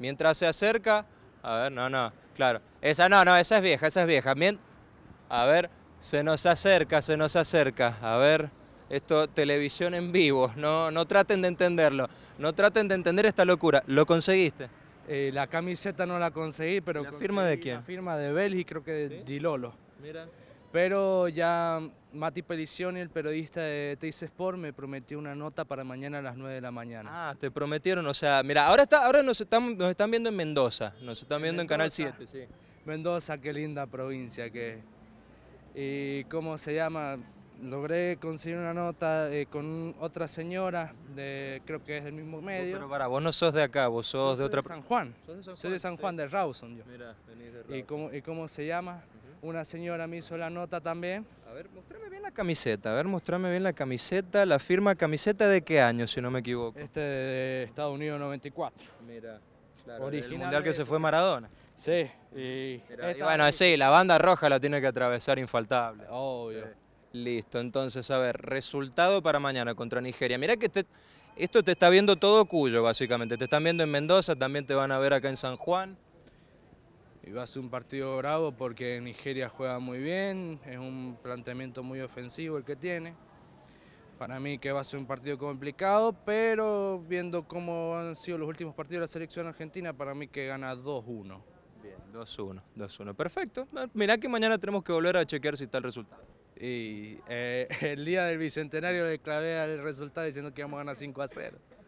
Mientras se acerca, a ver, no, no, claro. Esa no, no, esa es vieja, esa es vieja. a ver, se nos acerca, se nos acerca. A ver, esto televisión en vivo, no, no traten de entenderlo. No traten de entender esta locura. ¿Lo conseguiste? Eh, la camiseta no la conseguí, pero... ¿La firma de quién? La firma de Belgi, creo que de Dilolo. Mira. Pero ya Mati Pelicioni, el periodista de Teis Sport, me prometió una nota para mañana a las 9 de la mañana. Ah, te prometieron, o sea, mira, ahora, está, ahora nos, están, nos están viendo en Mendoza, nos están viendo en Canal 7, sí. Mendoza, qué linda provincia que Y cómo se llama, logré conseguir una nota eh, con otra señora, de, creo que es del mismo medio. Pero para, vos no sos de acá, vos sos de otra... San Juan, de San Juan? soy de San Juan, de Rawson yo. Mira, venís de Rawson. ¿Y cómo, y cómo se llama? una señora me hizo la nota también. A ver, mostrame bien la camiseta, a ver, mostrame bien la camiseta, la firma camiseta de qué año, si no me equivoco. Este de Estados Unidos 94. Mira, el mundial que se fue Maradona. Sí. bueno, sí, la banda roja la tiene que atravesar infaltable. Obvio. Listo, entonces, a ver, resultado para mañana contra Nigeria. Mirá que esto te está viendo todo Cuyo, básicamente. Te están viendo en Mendoza, también te van a ver acá en San Juan va a ser un partido bravo porque Nigeria juega muy bien, es un planteamiento muy ofensivo el que tiene. Para mí que va a ser un partido complicado, pero viendo cómo han sido los últimos partidos de la selección argentina, para mí que gana 2-1. Bien, 2-1, 2-1, perfecto. Ah, mirá que mañana tenemos que volver a chequear si está el resultado. Y eh, el día del Bicentenario le clavé al resultado diciendo que íbamos a ganar 5 0.